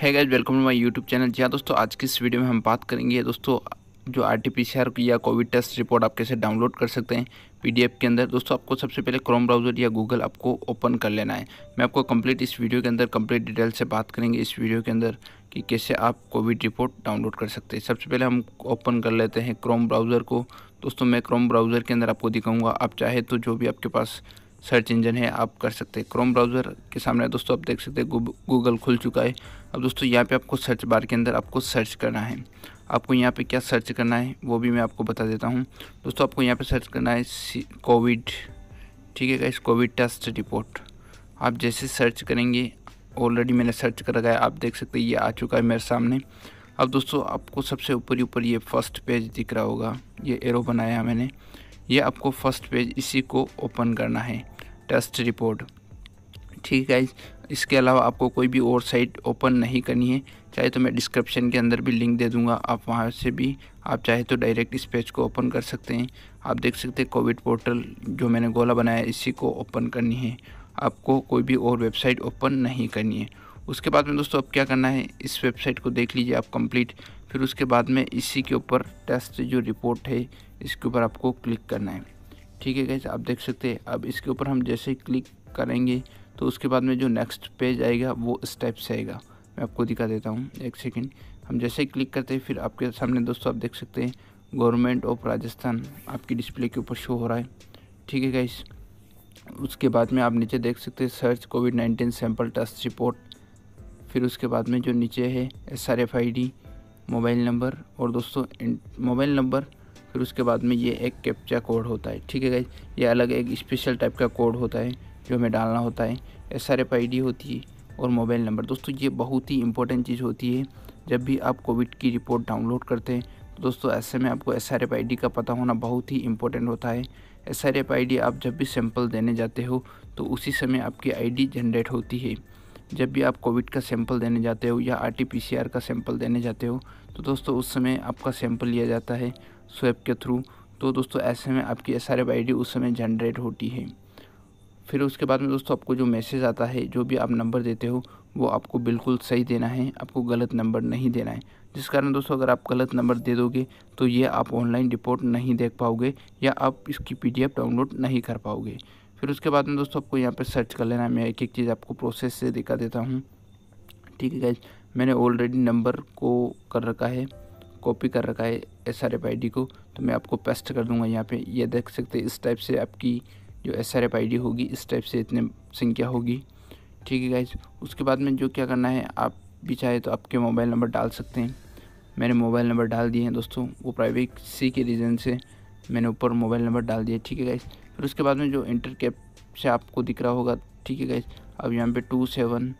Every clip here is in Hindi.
है guys welcome to my YouTube channel जी हाँ दोस्तों आज की इस वीडियो में हम बात करेंगे दोस्तों जो R T P C R या कोविड टेस्ट रिपोर्ट आप कैसे डाउनलोड कर सकते हैं पीडीएफ के अंदर दोस्तों आपको सबसे पहले क्रोम ब्राउज़र या गूगल आपको ओपन कर लेना है मैं आपको कंप्लीट इस वीडियो के अंदर कंप्लीट डिटेल से बात करेंगे इस वीडियो के अंदर कि कैसे आप कोविड रिपोर्ट डाउनलोड कर सकते हैं सबसे पहले हम ओपन कर लेते हैं क्रोम ब्राउज़र को दोस्तों मैं क्रोम ब्राउज़र के अंदर आपको दिखाऊँगा आप चाहे तो जो भी आपके पास सर्च इंजन है आप कर सकते हैं क्रोम ब्राउज़र के सामने दोस्तों आप देख सकते हैं गूगल खुल चुका है अब दोस्तों यहाँ पे आपको सर्च बार के अंदर आपको सर्च करना है आपको यहाँ पे क्या सर्च करना है वो भी मैं आपको बता देता हूँ दोस्तों आपको यहाँ पे सर्च करना है कोविड ठीक है इस कोविड टेस्ट रिपोर्ट आप जैसे सर्च करेंगे ऑलरेडी मैंने सर्च कर रखा है आप देख सकते हैं ये आ चुका है मेरे सामने अब दोस्तों आपको सबसे ऊपर ऊपर ये फर्स्ट पेज दिख रहा होगा ये एरो बनाया मैंने ये आपको फर्स्ट पेज इसी को ओपन करना है टेस्ट रिपोर्ट ठीक है इसके अलावा आपको कोई भी और साइट ओपन नहीं करनी है चाहे तो मैं डिस्क्रिप्शन के अंदर भी लिंक दे दूंगा आप वहाँ से भी आप चाहे तो डायरेक्ट इस पेज को ओपन कर सकते हैं आप देख सकते हैं कोविड पोर्टल जो मैंने गोला बनाया इसी को ओपन करनी है आपको कोई भी और वेबसाइट ओपन नहीं करनी है उसके बाद में दोस्तों अब क्या करना है इस वेबसाइट को देख लीजिए आप कंप्लीट फिर उसके बाद में इसी के ऊपर टेस्ट जो रिपोर्ट है इसके ऊपर आपको क्लिक करना है ठीक है गैस आप देख सकते हैं अब इसके ऊपर हम जैसे क्लिक करेंगे तो उसके बाद में जो नेक्स्ट पेज आएगा वो स्टेप से आएगा मैं आपको दिखा देता हूँ एक सेकेंड हम जैसे ही क्लिक करते हैं फिर आपके सामने दोस्तों आप देख सकते हैं गवर्नमेंट ऑफ राजस्थान आपकी डिस्प्ले के ऊपर शो हो रहा है ठीक है गाइस उसके बाद में आप नीचे देख सकते हैं search covid nineteen sample test report फिर उसके बाद में जो नीचे है S R F I D mobile number और दोस्तों मोबाइल नंबर फिर उसके बाद में ये एक कैप्चा कोड होता है ठीक है गाइज ये अलग एक स्पेशल टाइप का कोड होता है जो हमें डालना होता है एस आर होती है और मोबाइल नंबर दोस्तों ये बहुत ही इंपॉर्टेंट चीज़ होती है जब भी आप कोविड की रिपोर्ट डाउनलोड करते हैं तो दोस्तों ऐसे में आपको एस आर का पता होना बहुत ही इंपॉर्टेंट होता है एस आर आप जब भी सैंपल देने जाते हो तो उसी समय आपकी आईडी जनरेट होती है जब भी आप कोविड का सैंपल देने जाते हो या आर का सैंपल देने जाते हो तो दोस्तों उस समय आपका सैंपल लिया जाता है स्वैप के थ्रू तो दोस्तों ऐसे में आपकी एस आर उस समय जनरेट होती है फिर उसके बाद में दोस्तों आपको जो मैसेज आता है जो भी आप नंबर देते हो वो आपको बिल्कुल सही देना है आपको गलत नंबर नहीं देना है जिस कारण दोस्तों अगर आप गलत नंबर दे दोगे तो ये आप ऑनलाइन रिपोर्ट नहीं देख पाओगे या आप इसकी पीडीएफ डाउनलोड नहीं कर पाओगे फिर उसके बाद में दोस्तों आपको यहाँ पर सर्च कर लेना है मैं एक एक चीज़ आपको प्रोसेस से दिखा देता हूँ ठीक है गाइज मैंने ऑलरेडी नंबर को कर रखा है कॉपी कर रखा है एस आर एफ को तो मैं आपको पेस्ट कर दूंगा यहाँ पे ये देख सकते हैं इस टाइप से आपकी जो एस आर एफ होगी इस टाइप से इतने संख्या होगी ठीक है गाइज उसके बाद में जो क्या करना है आप भी चाहे तो आपके मोबाइल नंबर डाल सकते हैं मैंने मोबाइल नंबर डाल दिए हैं दोस्तों वो प्राइवेसी के रीज़न से मैंने ऊपर मोबाइल नंबर डाल दिया ठीक है गाइज़ फिर उसके बाद में जो इंटर कैप से आपको दिख रहा होगा ठीक है गाइस अब यहाँ पे टू सेवन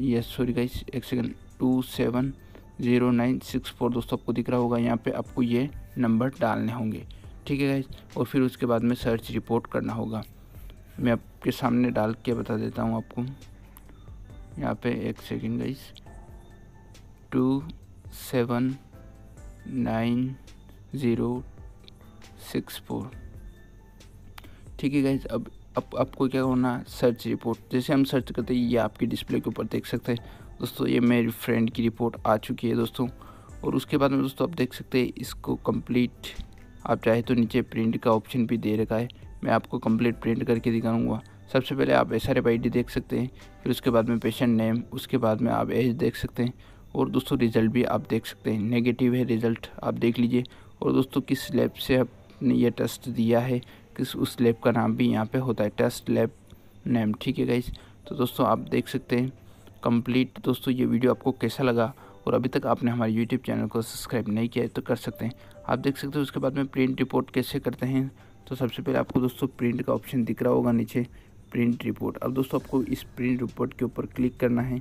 ये सॉरी गाइस एक second two seven zero nine six four दोस्तों आपको दिख रहा होगा यहाँ पे आपको ये नंबर डालने होंगे ठीक है गाइज और फिर उसके बाद में सर्च रिपोर्ट करना होगा मैं आपके सामने डाल के बता देता हूँ आपको यहाँ पे एक second guys two seven nine zero six four ठीक है गाइज अब अब आपको क्या होना सर्च रिपोर्ट जैसे हम सर्च करते हैं ये आपकी डिस्प्ले के ऊपर देख सकते हैं दोस्तों ये मेरी फ्रेंड की रिपोर्ट आ चुकी है दोस्तों और उसके बाद में दोस्तों आप देख सकते हैं इसको कंप्लीट आप चाहे तो नीचे प्रिंट का ऑप्शन भी दे रखा है मैं आपको कंप्लीट प्रिंट करके दिखाऊंगा सबसे पहले आप एस आर देख सकते हैं फिर उसके बाद में पेशेंट नेम उसके बाद में आप एज देख सकते हैं और दोस्तों रिज़ल्ट भी आप देख सकते हैं नेगेटिव है रिज़ल्ट आप देख लीजिए और दोस्तों किस लैब से आपने ये टेस्ट दिया है किस उस लैब का नाम भी यहाँ पे होता है टेस्ट लैब नेम ठीक है गाइज तो दोस्तों आप देख सकते हैं कंप्लीट दोस्तों ये वीडियो आपको कैसा लगा और अभी तक आपने हमारे यूट्यूब चैनल को सब्सक्राइब नहीं किया है तो कर सकते हैं आप देख सकते हो उसके बाद में प्रिंट रिपोर्ट कैसे करते हैं तो सबसे पहले आपको दोस्तों प्रिंट का ऑप्शन दिख रहा होगा नीचे प्रिंट रिपोर्ट अब दोस्तों आपको इस प्रिंट रिपोर्ट के ऊपर क्लिक करना है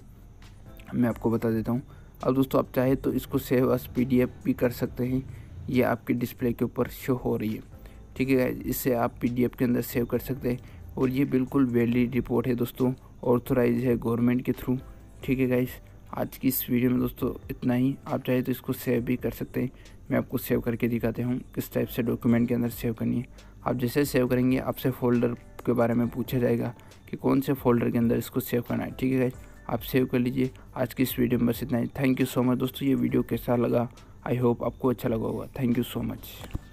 मैं आपको बता देता हूँ अब दोस्तों आप चाहे तो इसको सेव एस पी भी कर सकते हैं ये आपके डिस्प्ले के ऊपर शो हो रही है ठीक है इसे आप पीडीएफ के अंदर सेव कर सकते हैं और ये बिल्कुल वैलिड रिपोर्ट है दोस्तों ऑथोराइज है गवर्नमेंट के थ्रू ठीक है गाइस आज की इस वीडियो में दोस्तों इतना ही आप चाहे तो इसको सेव भी कर सकते हैं मैं आपको सेव करके दिखाते हूँ किस टाइप से डॉक्यूमेंट के अंदर सेव करनी है आप जैसे सेव करेंगे आपसे फ़ोल्डर के बारे में पूछा जाएगा कि कौन से फ़ोल्डर के अंदर इसको सेव करना है ठीक है गाइज आप सेव कर लीजिए आज की इस वीडियो में बस इतना ही थैंक यू सो मच दोस्तों ये वीडियो कैसा लगा आई होप आपको अच्छा लगा होगा थैंक यू सो मच